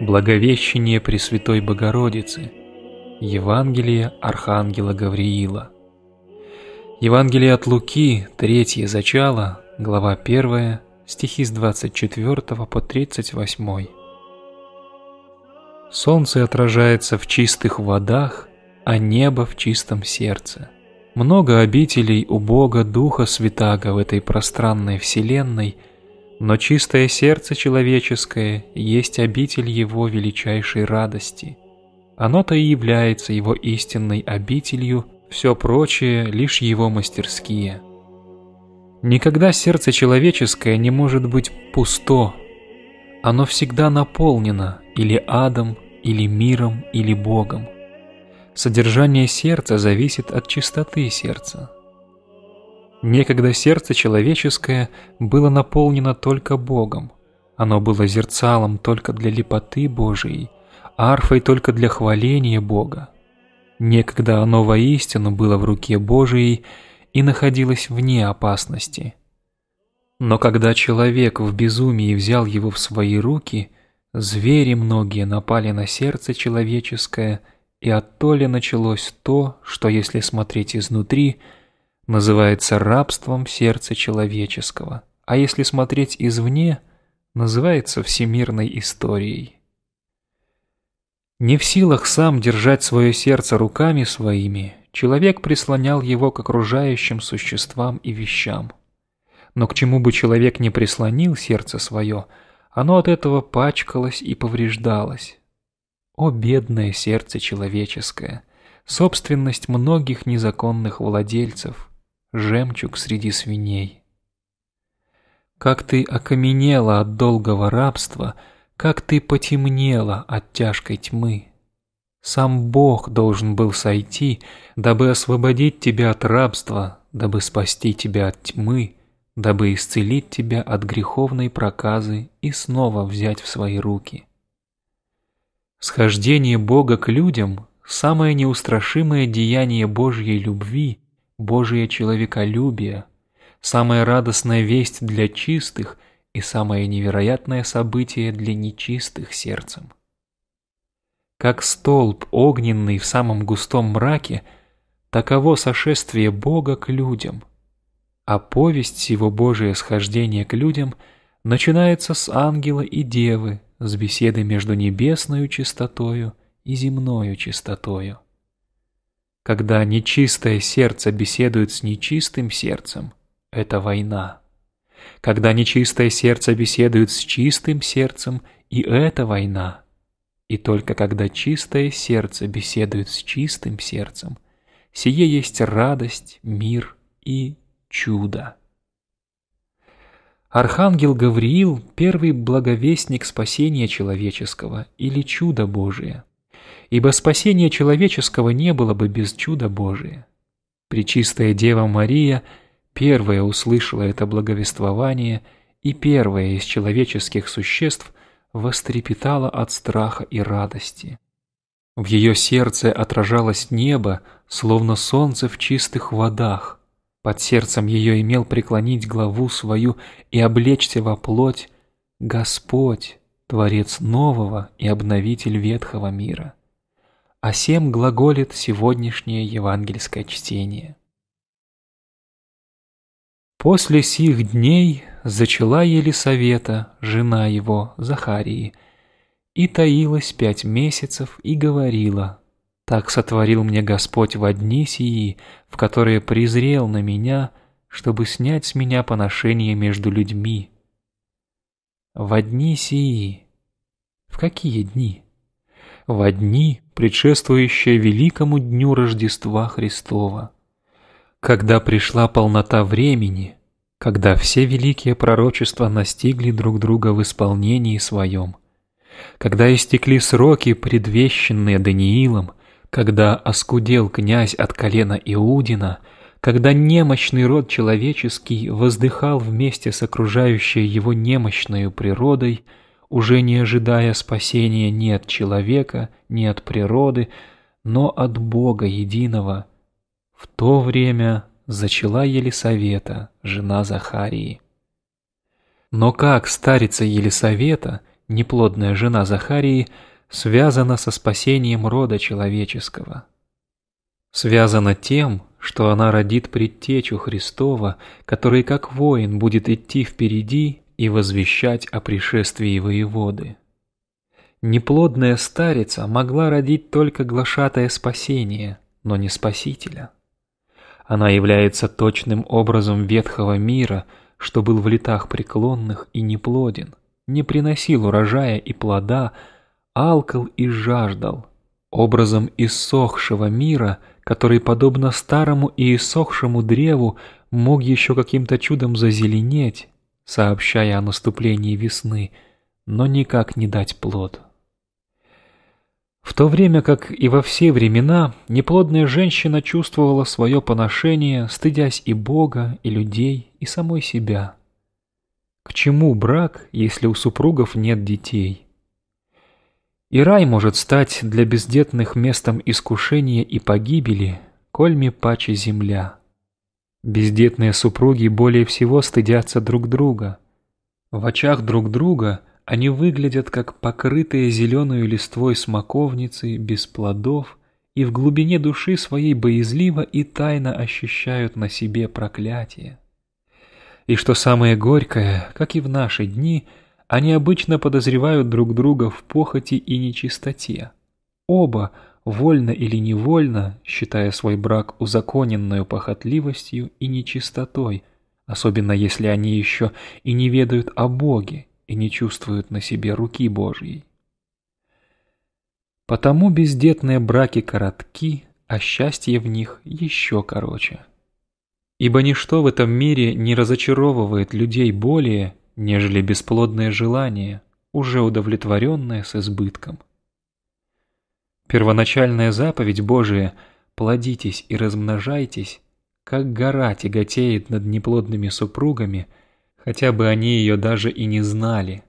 Благовещение Пресвятой Богородицы, Евангелие Архангела Гавриила. Евангелие от Луки, третье зачало, глава 1, стихи с 24 по 38. Солнце отражается в чистых водах, а небо в чистом сердце. Много обителей у Бога Духа Святаго в этой пространной вселенной – но чистое сердце человеческое есть обитель его величайшей радости. Оно-то и является его истинной обителью, все прочее – лишь его мастерские. Никогда сердце человеческое не может быть пусто. Оно всегда наполнено или адом, или миром, или Богом. Содержание сердца зависит от чистоты сердца. Некогда сердце человеческое было наполнено только Богом. Оно было зерцалом только для лепоты Божией, арфой только для хваления Бога. Некогда оно воистину было в руке Божией и находилось вне опасности. Но когда человек в безумии взял его в свои руки, звери многие напали на сердце человеческое, и оттоле началось то, что, если смотреть изнутри – называется рабством сердца человеческого, а если смотреть извне, называется всемирной историей. Не в силах сам держать свое сердце руками своими, человек прислонял его к окружающим существам и вещам. Но к чему бы человек не прислонил сердце свое, оно от этого пачкалось и повреждалось. О, бедное сердце человеческое! Собственность многих незаконных владельцев – жемчуг среди свиней. Как ты окаменела от долгого рабства, как ты потемнела от тяжкой тьмы. Сам Бог должен был сойти, дабы освободить тебя от рабства, дабы спасти тебя от тьмы, дабы исцелить тебя от греховной проказы и снова взять в свои руки. Схождение Бога к людям – самое неустрашимое деяние Божьей любви, Божие человеколюбие, самая радостная весть для чистых и самое невероятное событие для нечистых сердцем. Как столб огненный в самом густом мраке, таково сошествие Бога к людям. А повесть его Божие схождение к людям начинается с ангела и девы, с беседы между небесною чистотою и земною чистотою. Когда нечистое сердце беседует с нечистым сердцем, это война. Когда нечистое сердце беседует с чистым сердцем, и это война. И только когда чистое сердце беседует с чистым сердцем, сие есть радость, мир и чудо. Архангел Гавриил – первый благовестник спасения человеческого или чуда Божия – ибо спасение человеческого не было бы без чуда Божия. Пречистая Дева Мария первая услышала это благовествование и первая из человеческих существ вострепетала от страха и радости. В ее сердце отражалось небо, словно солнце в чистых водах. Под сердцем ее имел преклонить главу свою и облечься во плоть Господь, Творец нового и обновитель ветхого мира. А сем глаголит сегодняшнее евангельское чтение. После сих дней зачала Елисавета, жена его, Захарии, и таилась пять месяцев и говорила, «Так сотворил мне Господь в дни сии, в которые презрел на меня, чтобы снять с меня поношение между людьми». В дни сии». В какие дни? во дни, предшествующие великому дню Рождества Христова, когда пришла полнота времени, когда все великие пророчества настигли друг друга в исполнении своем, когда истекли сроки, предвещенные Даниилом, когда оскудел князь от колена Иудина, когда немощный род человеческий воздыхал вместе с окружающей его немощной природой – уже не ожидая спасения ни от человека, ни от природы, но от Бога единого. В то время зачала Елисавета, жена Захарии. Но как старица Елисавета, неплодная жена Захарии, связана со спасением рода человеческого? Связана тем, что она родит предтечу Христова, который как воин будет идти впереди и возвещать о пришествии воеводы. Неплодная старица могла родить только глашатая спасение, но не спасителя. Она является точным образом ветхого мира, что был в летах преклонных и неплоден, не приносил урожая и плода, алкал и жаждал, образом иссохшего мира, который, подобно старому и иссохшему древу, мог еще каким-то чудом зазеленеть, сообщая о наступлении весны, но никак не дать плод. В то время, как и во все времена, неплодная женщина чувствовала свое поношение, стыдясь и Бога, и людей, и самой себя. К чему брак, если у супругов нет детей? И рай может стать для бездетных местом искушения и погибели, кольми паче земля. Бездетные супруги более всего стыдятся друг друга. В очах друг друга они выглядят как покрытые зеленую листвой смоковницы, без плодов, и в глубине души своей боязливо и тайно ощущают на себе проклятие. И что самое горькое, как и в наши дни, они обычно подозревают друг друга в похоти и нечистоте. Оба – вольно или невольно, считая свой брак узаконенную похотливостью и нечистотой, особенно если они еще и не ведают о Боге и не чувствуют на себе руки Божьей. Потому бездетные браки коротки, а счастье в них еще короче. Ибо ничто в этом мире не разочаровывает людей более, нежели бесплодное желание, уже удовлетворенное с избытком – Первоначальная заповедь Божия «плодитесь и размножайтесь», как гора тяготеет над неплодными супругами, хотя бы они ее даже и не знали.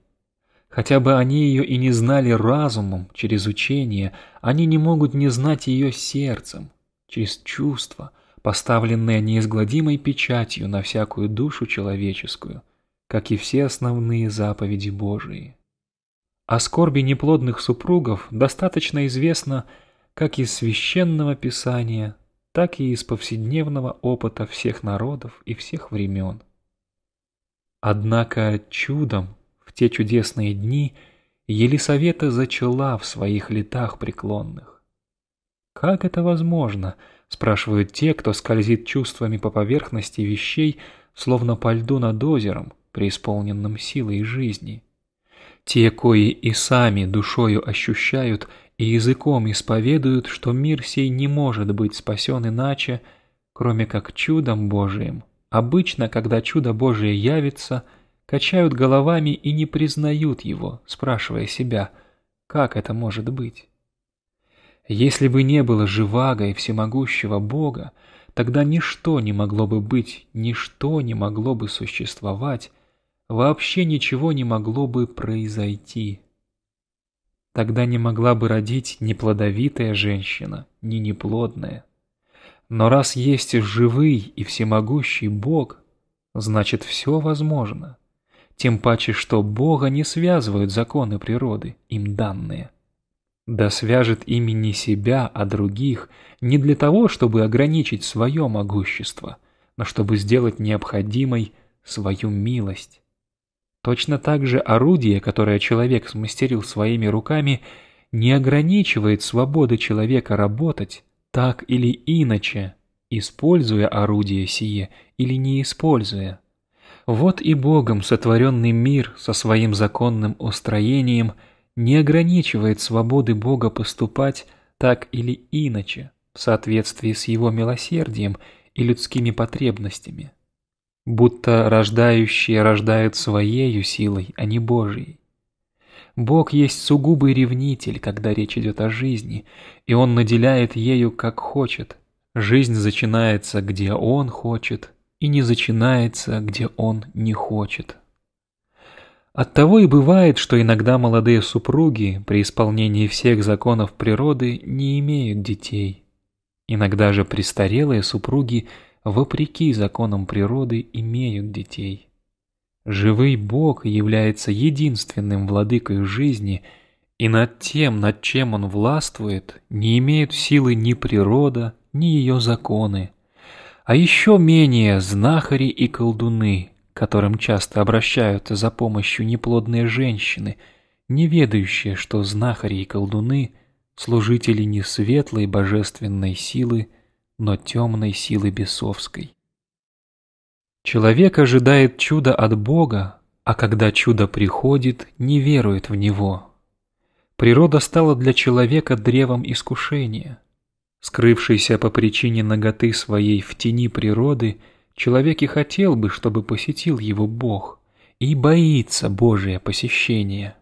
Хотя бы они ее и не знали разумом, через учение, они не могут не знать ее сердцем, через чувства, поставленные неизгладимой печатью на всякую душу человеческую, как и все основные заповеди Божии. О скорби неплодных супругов достаточно известно как из священного писания, так и из повседневного опыта всех народов и всех времен. Однако чудом в те чудесные дни Елисавета зачала в своих летах преклонных. «Как это возможно?» – спрашивают те, кто скользит чувствами по поверхности вещей, словно по льду над озером, преисполненным силой жизни – те, кои и сами душою ощущают и языком исповедуют, что мир сей не может быть спасен иначе, кроме как чудом Божиим. Обычно, когда чудо Божие явится, качают головами и не признают его, спрашивая себя, как это может быть? Если бы не было живаго и всемогущего Бога, тогда ничто не могло бы быть, ничто не могло бы существовать, вообще ничего не могло бы произойти. Тогда не могла бы родить ни плодовитая женщина, ни неплодная. Но раз есть живый и всемогущий Бог, значит все возможно. Тем паче, что Бога не связывают законы природы, им данные. Да свяжет ими не себя, а других, не для того, чтобы ограничить свое могущество, но чтобы сделать необходимой свою милость. Точно так же орудие, которое человек смастерил своими руками, не ограничивает свободы человека работать так или иначе, используя орудие сие или не используя. Вот и Богом сотворенный мир со своим законным устроением не ограничивает свободы Бога поступать так или иначе, в соответствии с его милосердием и людскими потребностями будто рождающие рождают своею силой, а не Божьей. Бог есть сугубый ревнитель, когда речь идет о жизни, и Он наделяет ею как хочет. Жизнь зачинается, где Он хочет, и не зачинается, где Он не хочет. Оттого и бывает, что иногда молодые супруги при исполнении всех законов природы не имеют детей. Иногда же престарелые супруги – вопреки законам природы, имеют детей. Живый Бог является единственным владыкой жизни, и над тем, над чем он властвует, не имеют силы ни природа, ни ее законы, а еще менее знахари и колдуны, которым часто обращаются за помощью неплодные женщины, не ведающие, что знахари и колдуны – служители несветлой божественной силы – но темной силы бесовской. Человек ожидает чуда от Бога, а когда чудо приходит, не верует в него. Природа стала для человека древом искушения. Скрывшийся по причине ноготы своей в тени природы, человек и хотел бы, чтобы посетил его Бог, и боится Божия посещение.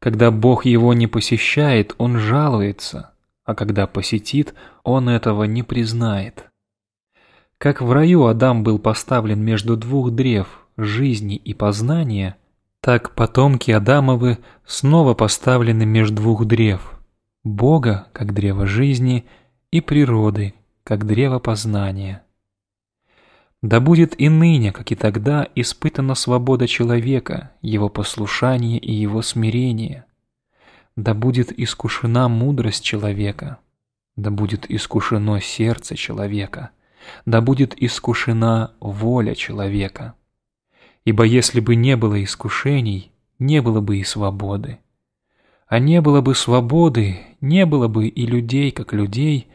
Когда Бог его не посещает, он жалуется – а когда посетит, он этого не признает. Как в раю Адам был поставлен между двух древ – жизни и познания, так потомки Адамовы снова поставлены между двух древ – Бога, как древо жизни, и природы, как древо познания. Да будет и ныне, как и тогда, испытана свобода человека, его послушание и его смирение – да будет искушена мудрость человека, да будет искушено сердце человека, да будет искушена воля человека. Ибо если бы не было искушений, не было бы и свободы. А не было бы свободы, не было бы и людей как людей,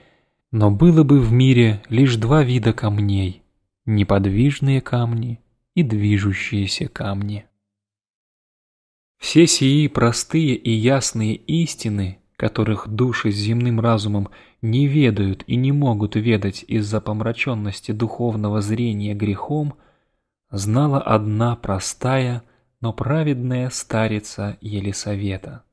но было бы в мире лишь два вида камней – неподвижные камни и движущиеся камни. Все сии простые и ясные истины, которых души с земным разумом не ведают и не могут ведать из-за помраченности духовного зрения грехом, знала одна простая, но праведная старица Елисавета.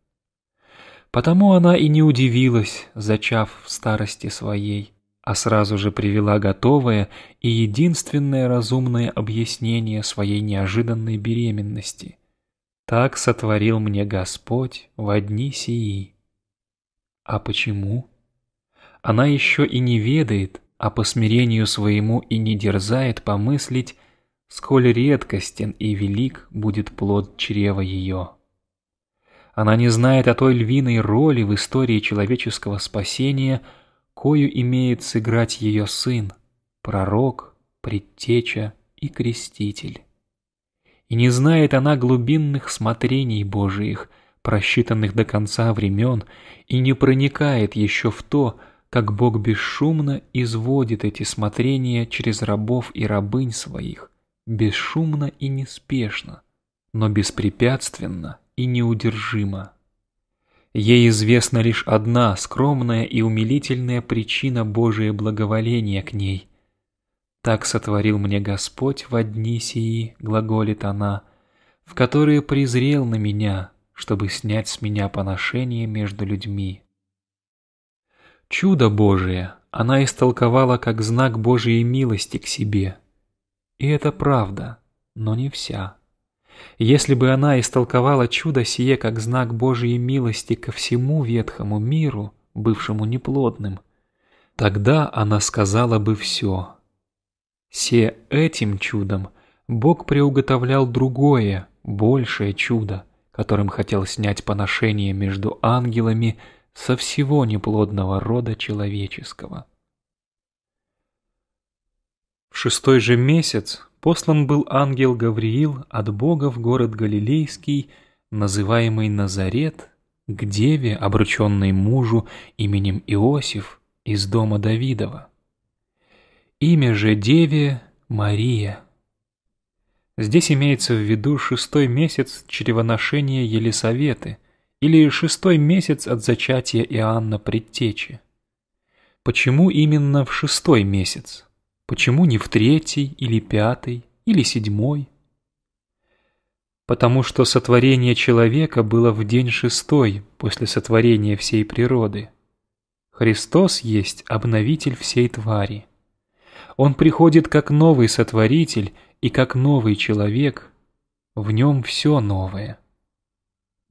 Потому она и не удивилась, зачав в старости своей, а сразу же привела готовое и единственное разумное объяснение своей неожиданной беременности – так сотворил мне Господь в дни сии. А почему? Она еще и не ведает, а по смирению своему и не дерзает помыслить, сколь редкостен и велик будет плод чрева ее. Она не знает о той львиной роли в истории человеческого спасения, кою имеет сыграть ее сын, пророк, предтеча и креститель и не знает она глубинных смотрений Божиих, просчитанных до конца времен, и не проникает еще в то, как Бог бесшумно изводит эти смотрения через рабов и рабынь своих, бесшумно и неспешно, но беспрепятственно и неудержимо. Ей известна лишь одна скромная и умилительная причина Божия благоволения к ней – так сотворил мне Господь во дни сии, глаголит она, в которые презрел на меня, чтобы снять с меня поношение между людьми. Чудо Божие она истолковала как знак Божьей милости к себе. И это правда, но не вся. Если бы она истолковала чудо сие как знак Божьей милости ко всему ветхому миру, бывшему неплодным, тогда она сказала бы все, все этим чудом Бог приуготовлял другое, большее чудо, которым хотел снять поношение между ангелами со всего неплодного рода человеческого. В шестой же месяц послан был ангел Гавриил от Бога в город Галилейский, называемый Назарет, к деве, обрученной мужу именем Иосиф из дома Давидова. Имя же Деве Мария. Здесь имеется в виду шестой месяц чревоношения Елисаветы или шестой месяц от зачатия Иоанна Предтечи. Почему именно в шестой месяц? Почему не в третий или пятый или седьмой? Потому что сотворение человека было в день шестой после сотворения всей природы. Христос есть обновитель всей твари. Он приходит как новый сотворитель и как новый человек. В нем все новое.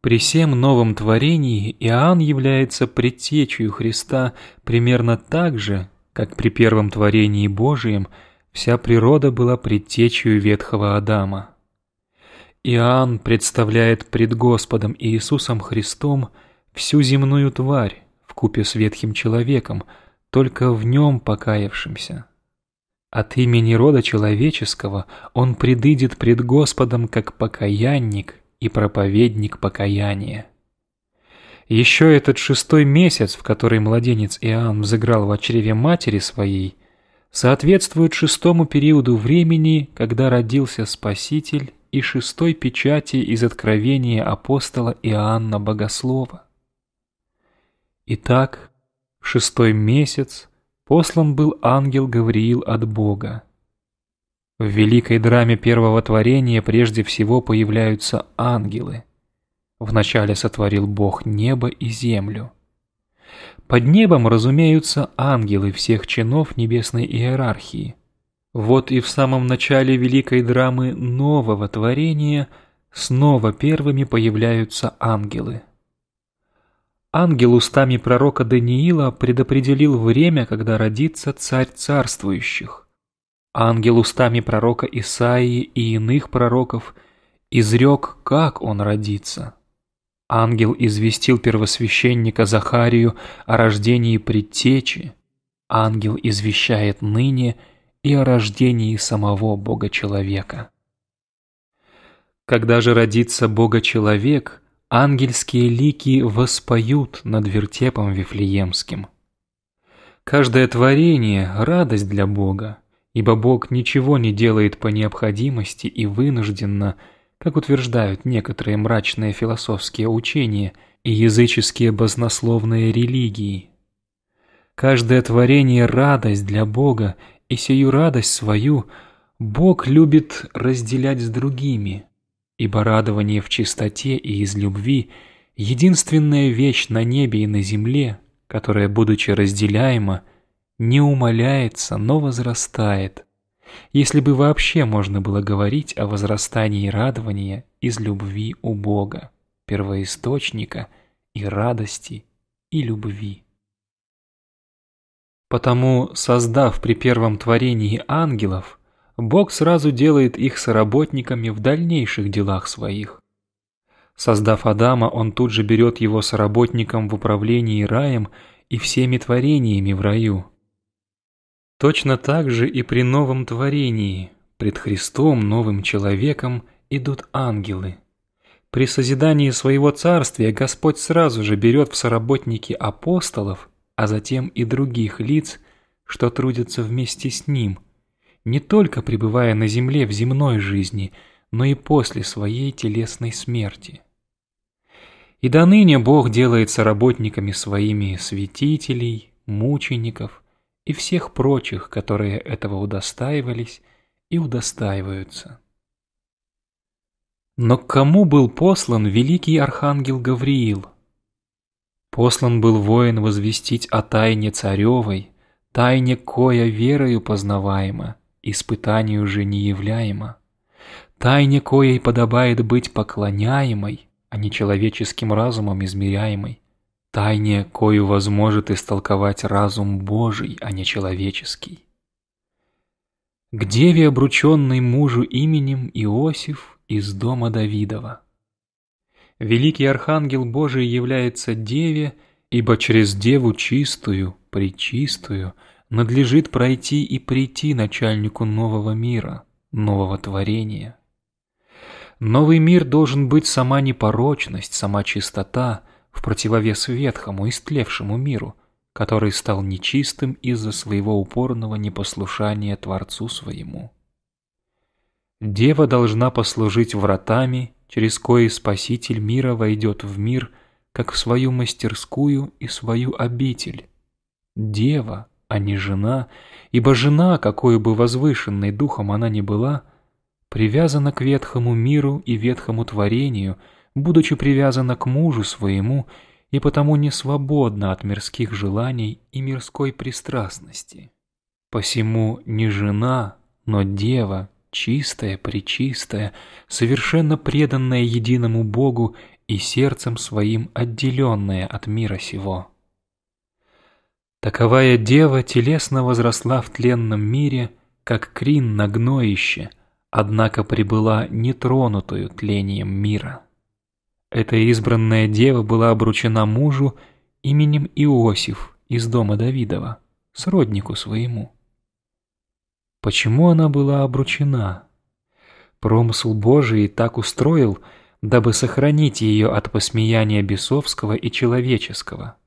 При всем новом творении Иоанн является предтечью Христа примерно так же, как при первом творении Божием вся природа была предтечью ветхого Адама. Иоанн представляет пред Господом Иисусом Христом всю земную тварь в купе с ветхим человеком, только в нем покаявшимся. От имени рода человеческого он предыдет пред Господом как покаянник и проповедник покаяния. Еще этот шестой месяц, в который младенец Иоанн взыграл в чреве матери своей, соответствует шестому периоду времени, когда родился Спаситель и шестой печати из откровения апостола Иоанна Богослова. Итак, шестой месяц послан был ангел Гавриил от Бога. В великой драме первого творения прежде всего появляются ангелы. Вначале сотворил Бог небо и землю. Под небом, разумеются, ангелы всех чинов небесной иерархии. Вот и в самом начале великой драмы нового творения снова первыми появляются ангелы. Ангел устами пророка Даниила предопределил время, когда родится царь царствующих. Ангел устами пророка Исаии и иных пророков изрек, как он родится. Ангел известил первосвященника Захарию о рождении предтечи. Ангел извещает ныне и о рождении самого Бога-человека. Когда же родится Бога-человек – ангельские лики воспоют над вертепом Вифлеемским. Каждое творение – радость для Бога, ибо Бог ничего не делает по необходимости и вынужденно, как утверждают некоторые мрачные философские учения и языческие баснословные религии. Каждое творение – радость для Бога, и сию радость свою Бог любит разделять с другими – ибо радование в чистоте и из любви — единственная вещь на небе и на земле, которая, будучи разделяема, не умаляется, но возрастает. Если бы вообще можно было говорить о возрастании радования из любви у Бога, первоисточника и радости и любви. Потому, создав при первом творении ангелов, Бог сразу делает их соработниками в дальнейших делах своих. Создав Адама, он тут же берет его соработником в управлении раем и всеми творениями в раю. Точно так же и при новом творении, пред Христом, новым человеком, идут ангелы. При созидании своего царствия Господь сразу же берет в соработники апостолов, а затем и других лиц, что трудятся вместе с Ним – не только пребывая на земле в земной жизни, но и после своей телесной смерти. И до ныне Бог делается работниками своими святителей, мучеников и всех прочих, которые этого удостаивались и удостаиваются. Но к кому был послан великий архангел Гавриил? Послан был воин возвестить о тайне царевой, тайне, коя верою познаваема, испытанию же не являема. Тайне коей подобает быть поклоняемой, а не человеческим разумом измеряемой. Тайне, кою возможет истолковать разум Божий, а не человеческий. К деве, обрученной мужу именем Иосиф из дома Давидова. Великий Архангел Божий является деве, ибо через деву чистую, пречистую – надлежит пройти и прийти начальнику нового мира, нового творения. Новый мир должен быть сама непорочность, сама чистота, в противовес ветхому, истлевшему миру, который стал нечистым из-за своего упорного непослушания Творцу своему. Дева должна послужить вратами, через кои Спаситель мира войдет в мир, как в свою мастерскую и свою обитель. Дева — а не жена, ибо жена, какой бы возвышенной духом она ни была, привязана к ветхому миру и ветхому творению, будучи привязана к мужу своему и потому не свободна от мирских желаний и мирской пристрастности. Посему не жена, но дева, чистая, пречистая, совершенно преданная единому Богу и сердцем своим отделенная от мира сего. Таковая дева телесно возросла в тленном мире, как крин на гноище, однако прибыла нетронутую тлением мира. Эта избранная дева была обручена мужу именем Иосиф из дома Давидова, сроднику своему. Почему она была обручена? Промысл Божий так устроил, дабы сохранить ее от посмеяния бесовского и человеческого –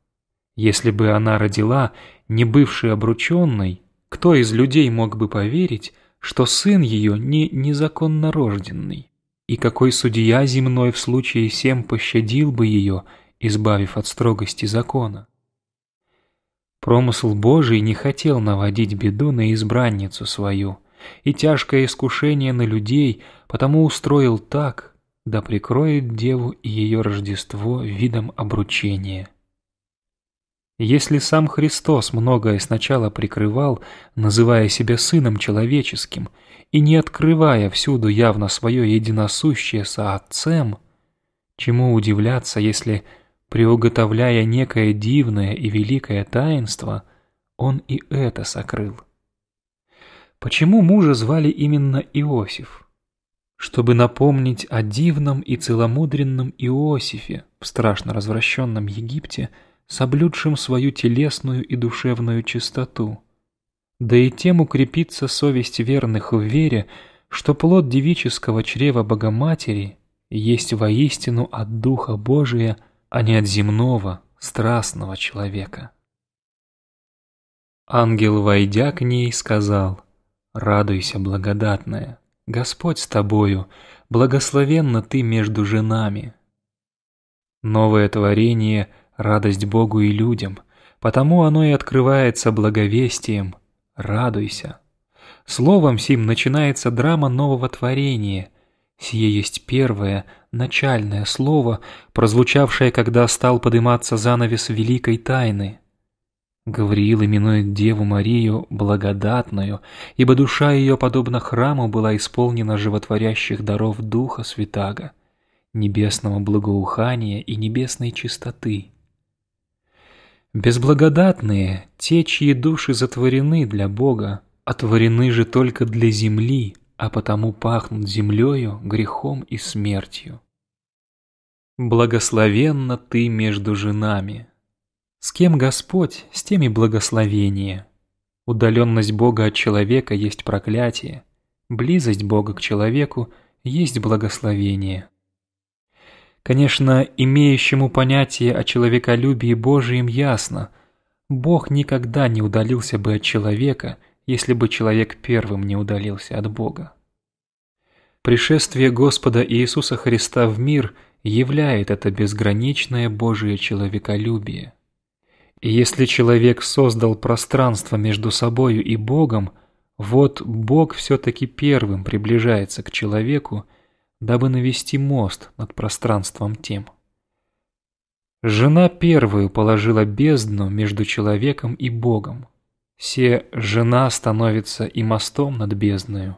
если бы она родила, не бывшей обрученной, кто из людей мог бы поверить, что сын ее не незаконно рожденный? И какой судья земной в случае всем пощадил бы ее, избавив от строгости закона? Промысл Божий не хотел наводить беду на избранницу свою, и тяжкое искушение на людей, потому устроил так, да прикроет деву и ее Рождество видом обручения. Если сам Христос многое сначала прикрывал, называя себя Сыном Человеческим, и не открывая всюду явно свое единосущее со Отцем, чему удивляться, если, приуготовляя некое дивное и великое таинство, он и это сокрыл? Почему мужа звали именно Иосиф? Чтобы напомнить о дивном и целомудренном Иосифе в страшно развращенном Египте – соблюдшим свою телесную и душевную чистоту. Да и тем укрепится совесть верных в вере, что плод девического чрева Богоматери есть воистину от Духа Божия, а не от земного, страстного человека. Ангел, войдя к ней, сказал, «Радуйся, благодатная, Господь с тобою, благословенна ты между женами». Новое творение – радость Богу и людям, потому оно и открывается благовестием «Радуйся». Словом сим начинается драма нового творения. Сие есть первое, начальное слово, прозвучавшее, когда стал подниматься занавес великой тайны. Гавриил именует Деву Марию благодатную, ибо душа ее, подобно храму, была исполнена животворящих даров Духа Святаго, небесного благоухания и небесной чистоты. Безблагодатные, те, чьи души затворены для Бога, отворены же только для земли, а потому пахнут землею, грехом и смертью. Благословенна ты между женами. С кем Господь, с теми благословение. Удаленность Бога от человека есть проклятие, близость Бога к человеку есть благословение. Конечно, имеющему понятие о человеколюбии Божием ясно. Бог никогда не удалился бы от человека, если бы человек первым не удалился от Бога. Пришествие Господа Иисуса Христа в мир являет это безграничное Божие человеколюбие. И если человек создал пространство между собою и Богом, вот Бог все-таки первым приближается к человеку – дабы навести мост над пространством тем. Жена первую положила бездну между человеком и Богом. Все жена становится и мостом над бездною.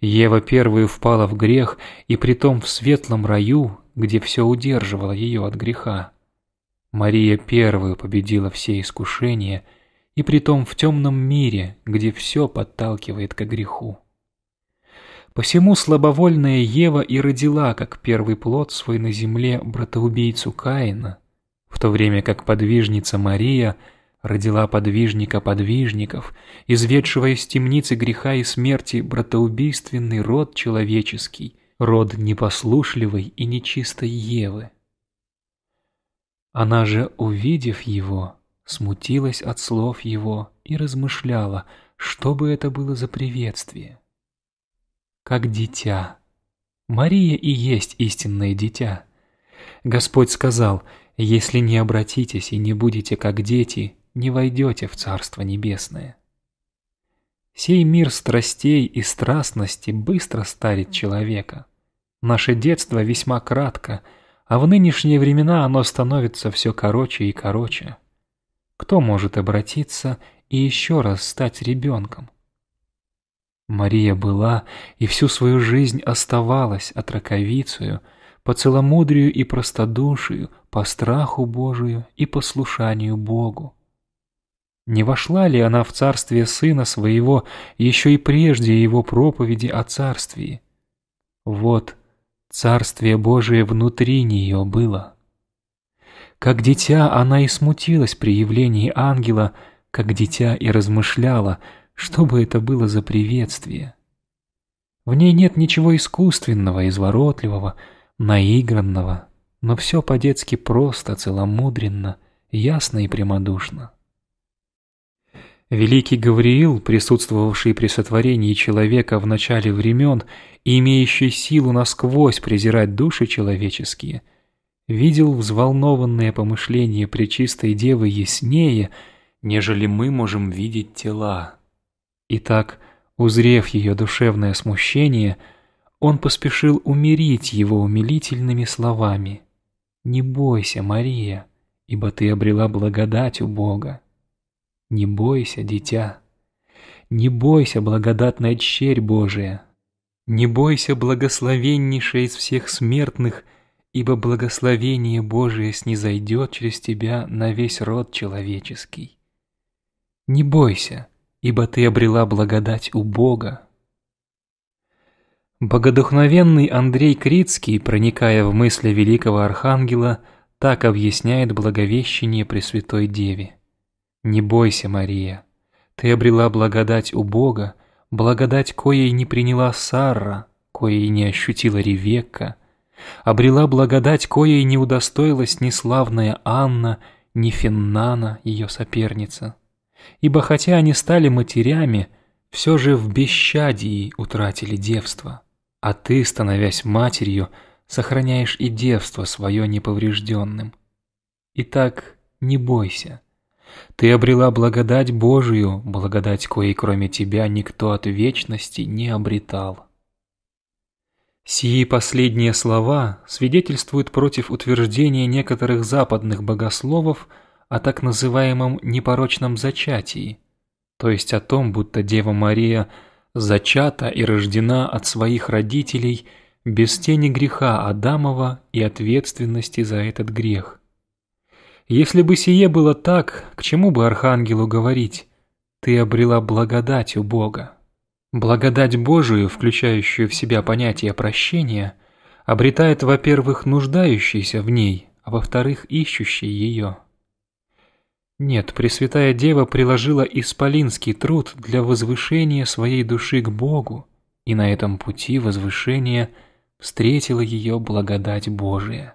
Ева первую впала в грех, и притом в светлом раю, где все удерживало ее от греха. Мария первую победила все искушения, и притом в темном мире, где все подталкивает к греху. Посему слабовольная Ева и родила, как первый плод свой на земле, братоубийцу Каина, в то время как подвижница Мария родила подвижника подвижников, изведшего из темницы греха и смерти братоубийственный род человеческий, род непослушливой и нечистой Евы. Она же, увидев его, смутилась от слов его и размышляла, что бы это было за приветствие как дитя. Мария и есть истинное дитя. Господь сказал, если не обратитесь и не будете как дети, не войдете в Царство Небесное. Сей мир страстей и страстности быстро старит человека. Наше детство весьма кратко, а в нынешние времена оно становится все короче и короче. Кто может обратиться и еще раз стать ребенком? Мария была и всю свою жизнь оставалась отраковицею, по целомудрию и простодушию, по страху Божию и послушанию Богу. Не вошла ли она в царствие сына своего еще и прежде его проповеди о царствии? Вот царствие Божие внутри нее было. Как дитя она и смутилась при явлении ангела, как дитя и размышляла – что бы это было за приветствие? В ней нет ничего искусственного, изворотливого, наигранного, но все по-детски просто, целомудренно, ясно и прямодушно. Великий Гавриил, присутствовавший при сотворении человека в начале времен и имеющий силу насквозь презирать души человеческие, видел взволнованное помышление Пречистой Девы яснее, нежели мы можем видеть тела. Итак, узрев ее душевное смущение, он поспешил умерить его умилительными словами. «Не бойся, Мария, ибо ты обрела благодать у Бога. Не бойся, дитя. Не бойся, благодатная черь Божия. Не бойся, благословеннейшая из всех смертных, ибо благословение Божие снизойдет через тебя на весь род человеческий. Не бойся, ибо ты обрела благодать у Бога. Богодухновенный Андрей Крицкий, проникая в мысли великого архангела, так объясняет Благовещение Пресвятой Деве. «Не бойся, Мария, ты обрела благодать у Бога, благодать, коей не приняла Сара, коей не ощутила Ревекка, обрела благодать, коей не удостоилась ни славная Анна, ни Финнана, ее соперница ибо хотя они стали матерями, все же в бесщадии утратили девство. А ты, становясь матерью, сохраняешь и девство свое неповрежденным. Итак, не бойся. Ты обрела благодать Божию, благодать коей кроме тебя никто от вечности не обретал. Сии последние слова свидетельствуют против утверждения некоторых западных богословов – о так называемом непорочном зачатии, то есть о том, будто Дева Мария зачата и рождена от своих родителей без тени греха Адамова и ответственности за этот грех. Если бы сие было так, к чему бы архангелу говорить «ты обрела благодать у Бога»? Благодать Божию, включающую в себя понятие прощения, обретает, во-первых, нуждающийся в ней, а во-вторых, ищущий ее. Нет, Пресвятая Дева приложила исполинский труд для возвышения своей души к Богу, и на этом пути возвышения встретила ее благодать Божия.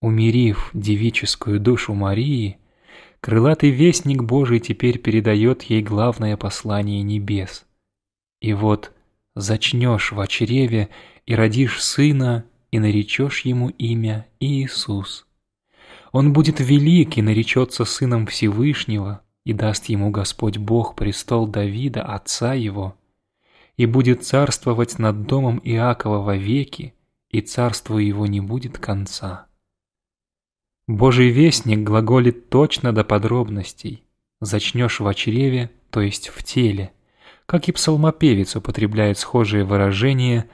Умерив девическую душу Марии, крылатый вестник Божий теперь передает ей главное послание небес. И вот зачнешь во чреве и родишь сына, и наречешь ему имя Иисус. Он будет велик и наречется Сыном Всевышнего, и даст ему Господь Бог престол Давида, отца его, и будет царствовать над домом Иакова вовеки, и царству его не будет конца. Божий вестник глаголит точно до подробностей. Зачнешь в чреве, то есть в теле. Как и псалмопевец употребляет схожие выражения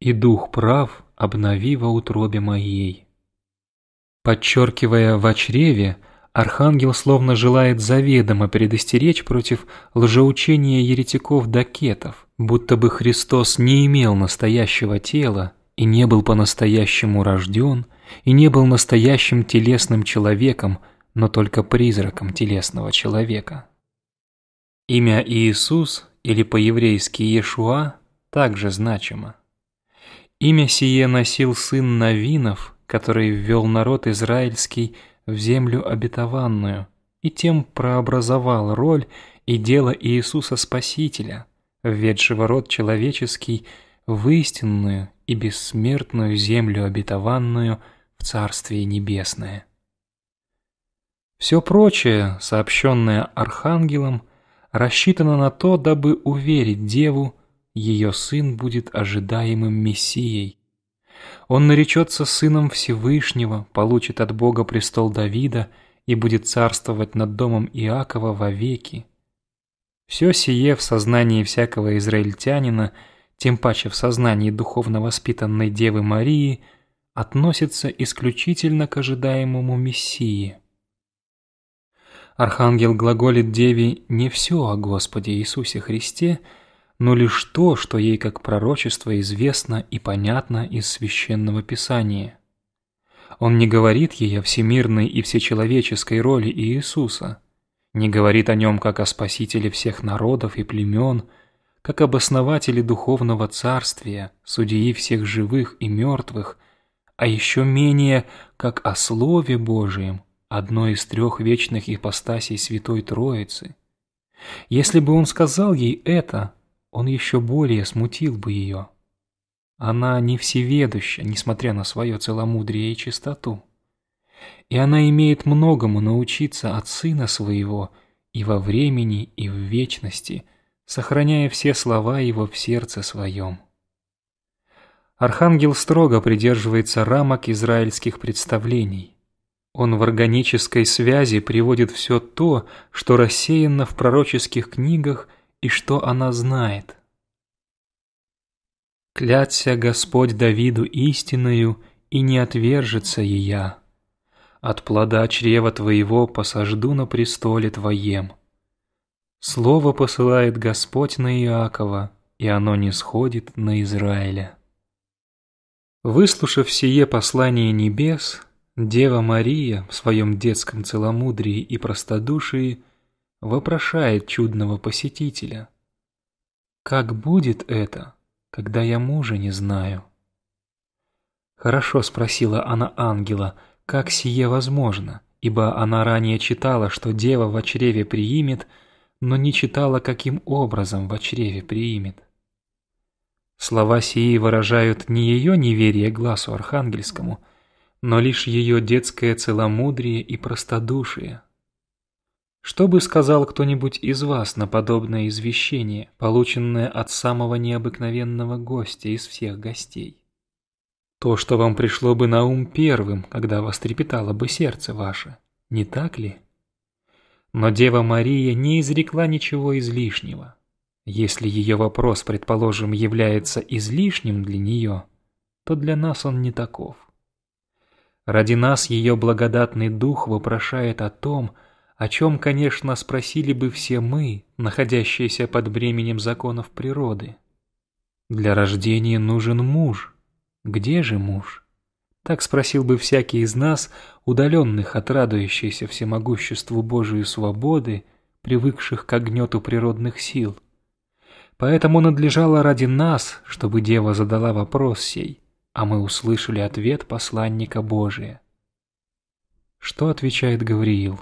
«И дух прав, обнови во утробе моей». Подчеркивая в чреве, архангел словно желает заведомо предостеречь против лжеучения еретиков-дакетов, будто бы Христос не имел настоящего тела и не был по-настоящему рожден, и не был настоящим телесным человеком, но только призраком телесного человека. Имя Иисус или по-еврейски Иешуа также значимо. Имя сие носил сын Навинов – который ввел народ израильский в землю обетованную и тем прообразовал роль и дело Иисуса Спасителя, введшего род человеческий в истинную и бессмертную землю обетованную в Царствие Небесное. Все прочее, сообщенное Архангелом, рассчитано на то, дабы уверить Деву, ее сын будет ожидаемым Мессией, он наречется сыном Всевышнего, получит от Бога престол Давида и будет царствовать над домом Иакова вовеки. Все сие в сознании всякого израильтянина, тем паче в сознании духовно воспитанной Девы Марии, относится исключительно к ожидаемому Мессии. Архангел глаголит Деве не все о Господе Иисусе Христе, но лишь то, что ей как пророчество известно и понятно из Священного Писания. Он не говорит ей о всемирной и всечеловеческой роли Иисуса, не говорит о нем как о спасителе всех народов и племен, как об основателе духовного царствия, судьи всех живых и мертвых, а еще менее как о Слове Божием, одной из трех вечных ипостасей Святой Троицы. Если бы он сказал ей это, он еще более смутил бы ее. Она не всеведуща, несмотря на свое целомудрие и чистоту. И она имеет многому научиться от сына своего и во времени, и в вечности, сохраняя все слова его в сердце своем. Архангел строго придерживается рамок израильских представлений. Он в органической связи приводит все то, что рассеяно в пророческих книгах – и что она знает. Клятся Господь Давиду истиною, и не отвержется ея. От плода чрева твоего посажду на престоле твоем. Слово посылает Господь на Иакова, и оно не сходит на Израиля. Выслушав сие послание небес, Дева Мария в своем детском целомудрии и простодушии – вопрошает чудного посетителя. «Как будет это, когда я мужа не знаю?» «Хорошо», — спросила она ангела, — «как сие возможно?» Ибо она ранее читала, что дева в чреве приимет, но не читала, каким образом в чреве приимет. Слова сии выражают не ее неверие глазу архангельскому, но лишь ее детское целомудрие и простодушие. Что бы сказал кто-нибудь из вас на подобное извещение, полученное от самого необыкновенного гостя из всех гостей? То, что вам пришло бы на ум первым, когда вас трепетало бы сердце ваше, не так ли? Но Дева Мария не изрекла ничего излишнего. Если ее вопрос, предположим, является излишним для нее, то для нас он не таков. Ради нас ее благодатный дух вопрошает о том, о чем, конечно, спросили бы все мы, находящиеся под бременем законов природы. «Для рождения нужен муж. Где же муж?» Так спросил бы всякий из нас, удаленных от радующейся всемогуществу Божию свободы, привыкших к огнету природных сил. Поэтому надлежало ради нас, чтобы Дева задала вопрос сей, а мы услышали ответ посланника Божия. Что отвечает Гавриил?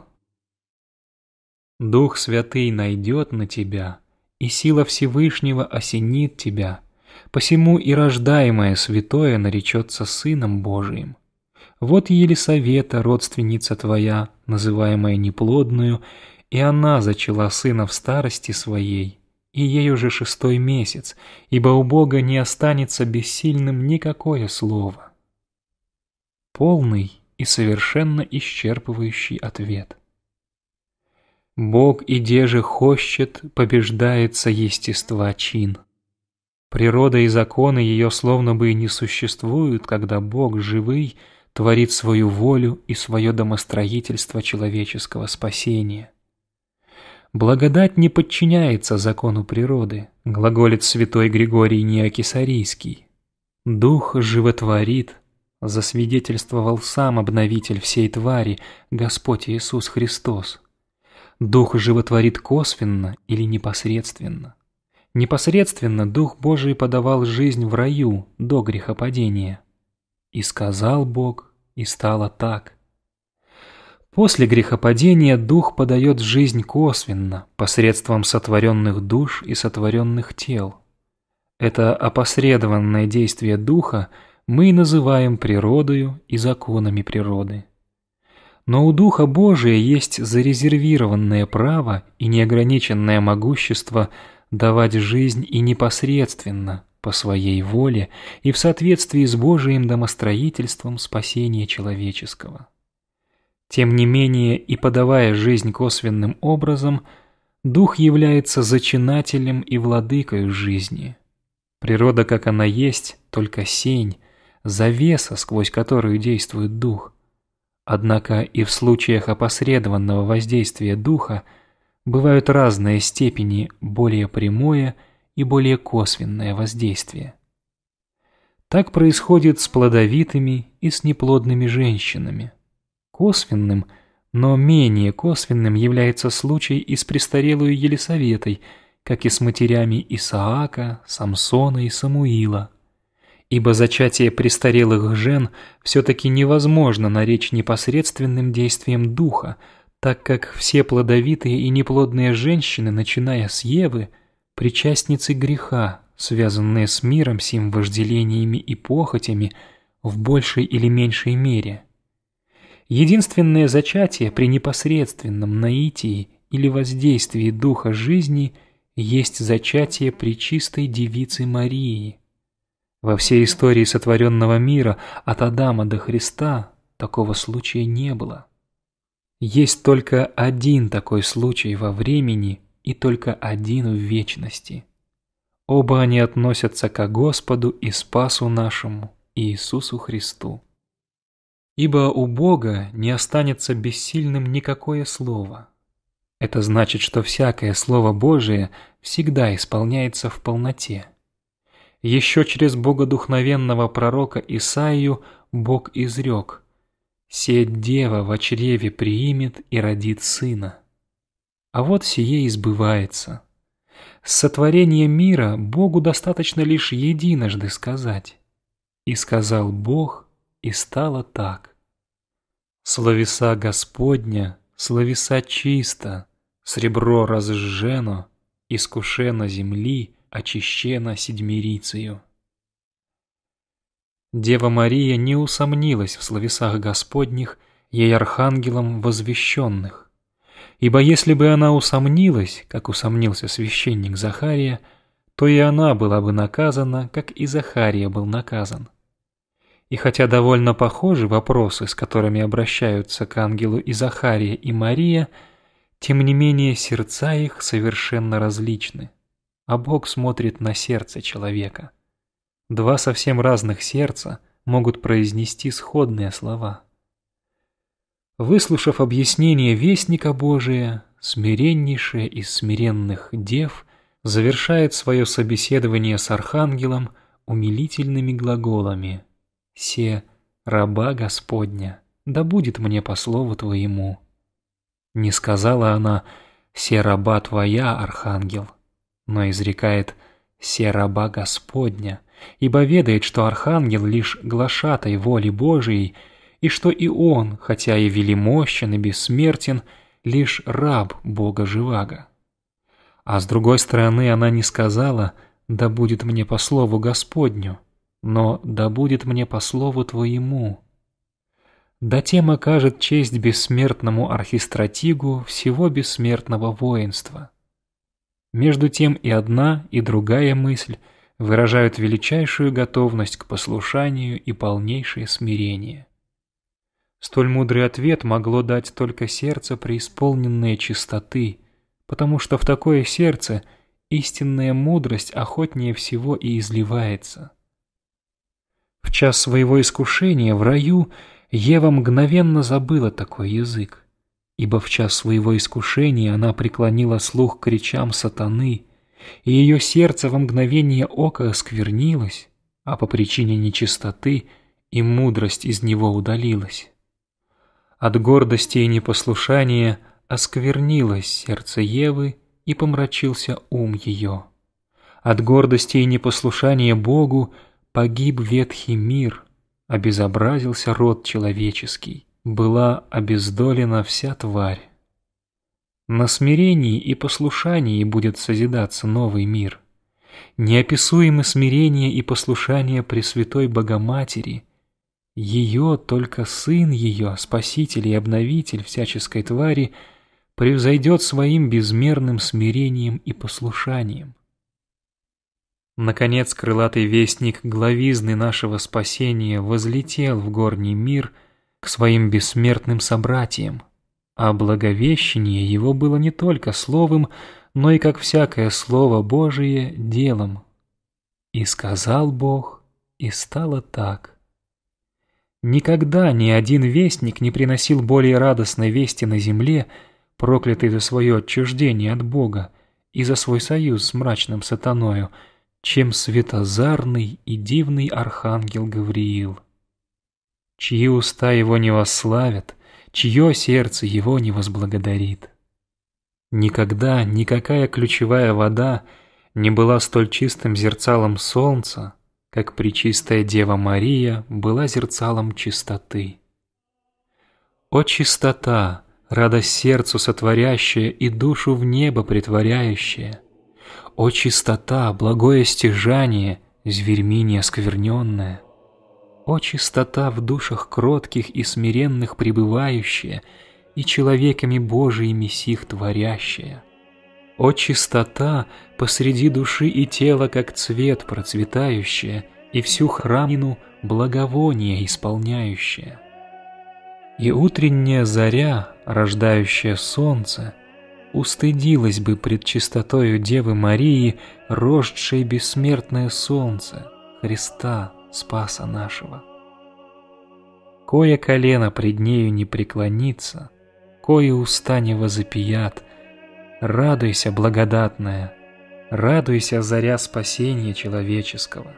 Дух Святый найдет на тебя, и сила Всевышнего осенит тебя, посему и рождаемое святое наречется Сыном Божиим. Вот Елисавета, родственница твоя, называемая неплодную, и она зачала сына в старости своей, и ей уже шестой месяц, ибо у Бога не останется бессильным никакое слово. Полный и совершенно исчерпывающий ответ – Бог и деже хощет, побеждается естества чин. Природа и законы ее словно бы и не существуют, когда Бог живый творит свою волю и свое домостроительство человеческого спасения. «Благодать не подчиняется закону природы», — глаголит святой Григорий Неокисарийский. «Дух животворит», — засвидетельствовал сам обновитель всей твари, Господь Иисус Христос. Дух животворит косвенно или непосредственно. Непосредственно Дух Божий подавал жизнь в раю до грехопадения. «И сказал Бог, и стало так». После грехопадения Дух подает жизнь косвенно, посредством сотворенных душ и сотворенных тел. Это опосредованное действие Духа мы называем природою и законами природы. Но у Духа Божия есть зарезервированное право и неограниченное могущество давать жизнь и непосредственно, по своей воле и в соответствии с Божиим домостроительством спасения человеческого. Тем не менее, и подавая жизнь косвенным образом, Дух является зачинателем и владыкой жизни. Природа, как она есть, только сень, завеса, сквозь которую действует Дух. Однако и в случаях опосредованного воздействия духа бывают разные степени более прямое и более косвенное воздействие. Так происходит с плодовитыми и с неплодными женщинами. Косвенным, но менее косвенным является случай и с престарелой Елисаветой, как и с матерями Исаака, Самсона и Самуила ибо зачатие престарелых жен все-таки невозможно наречь непосредственным действием духа, так как все плодовитые и неплодные женщины, начиная с Евы, причастницы греха, связанные с миром сим вожделениями и похотями в большей или меньшей мере. Единственное зачатие при непосредственном наитии или воздействии духа жизни есть зачатие при чистой девице Марии – во всей истории сотворенного мира от Адама до Христа такого случая не было. Есть только один такой случай во времени и только один в вечности. Оба они относятся ко Господу и Спасу нашему, Иисусу Христу. Ибо у Бога не останется бессильным никакое слово. Это значит, что всякое Слово Божие всегда исполняется в полноте – еще через богодухновенного пророка Исаию Бог изрек «Сеть дева в чреве приимет и родит сына». А вот сие избывается. Сотворение мира Богу достаточно лишь единожды сказать. И сказал Бог, и стало так. Словеса Господня, словеса чисто, сребро разжжено, искушено земли — очищена седьмирицею. Дева Мария не усомнилась в словесах Господних, ей архангелом возвещенных. Ибо если бы она усомнилась, как усомнился священник Захария, то и она была бы наказана, как и Захария был наказан. И хотя довольно похожи вопросы, с которыми обращаются к ангелу и Захария, и Мария, тем не менее сердца их совершенно различны а Бог смотрит на сердце человека. Два совсем разных сердца могут произнести сходные слова. Выслушав объяснение Вестника Божия, смиреннейшая из смиренных дев завершает свое собеседование с Архангелом умилительными глаголами «Се, раба Господня, да будет мне по слову Твоему». Не сказала она «Се, раба Твоя, Архангел», но изрекает «сераба Господня», ибо ведает, что архангел лишь глашатой воли Божией, и что и он, хотя и велимощен и бессмертен, лишь раб Бога Живаго. А с другой стороны, она не сказала «да будет мне по слову Господню», но «да будет мне по слову Твоему». Да тем окажет честь бессмертному архистратигу всего бессмертного воинства. Между тем и одна, и другая мысль выражают величайшую готовность к послушанию и полнейшее смирение. Столь мудрый ответ могло дать только сердце, преисполненное чистоты, потому что в такое сердце истинная мудрость охотнее всего и изливается. В час своего искушения в раю Ева мгновенно забыла такой язык ибо в час своего искушения она преклонила слух к речам сатаны, и ее сердце во мгновение ока осквернилось, а по причине нечистоты и мудрость из него удалилась. От гордости и непослушания осквернилось сердце Евы и помрачился ум ее. От гордости и непослушания Богу погиб ветхий мир, обезобразился род человеческий была обездолена вся тварь. На смирении и послушании будет созидаться новый мир. Неописуемы смирение и послушание Пресвятой Богоматери. Ее, только Сын ее, Спаситель и Обновитель всяческой твари, превзойдет своим безмерным смирением и послушанием. Наконец крылатый вестник главизны нашего спасения возлетел в горний мир – к своим бессмертным собратьям. А благовещение его было не только словом, но и, как всякое слово Божие, делом. И сказал Бог, и стало так. Никогда ни один вестник не приносил более радостной вести на земле, проклятый за свое отчуждение от Бога и за свой союз с мрачным сатаною, чем светозарный и дивный архангел Гавриил чьи уста его не восславят, чье сердце его не возблагодарит. Никогда никакая ключевая вода не была столь чистым зерцалом солнца, как Пречистая Дева Мария была зерцалом чистоты. О чистота, радость сердцу сотворящая и душу в небо притворяющая! О чистота, благое стяжание, зверьми неоскверненное! О чистота в душах кротких и смиренных пребывающая, и человеками Божиими сих творящая! О чистота посреди души и тела, как цвет процветающая, и всю храмину благовоние исполняющая! И утренняя заря, рождающая солнце, устыдилась бы пред чистотою Девы Марии, рождшей бессмертное солнце, Христа. Спаса нашего. Кое колено пред нею не преклонится, кое уста не возопият. Радуйся, благодатная, радуйся, заря спасения человеческого.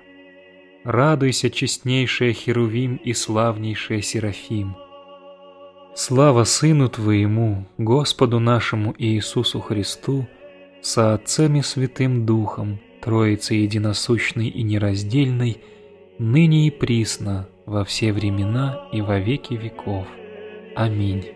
Радуйся, честнейшая Херувим и славнейшая Серафим. Слава Сыну Твоему, Господу нашему Иисусу Христу, со Отцем и Святым Духом, Троице Единосущной и Нераздельной – ныне и присно, во все времена и во веки веков. Аминь.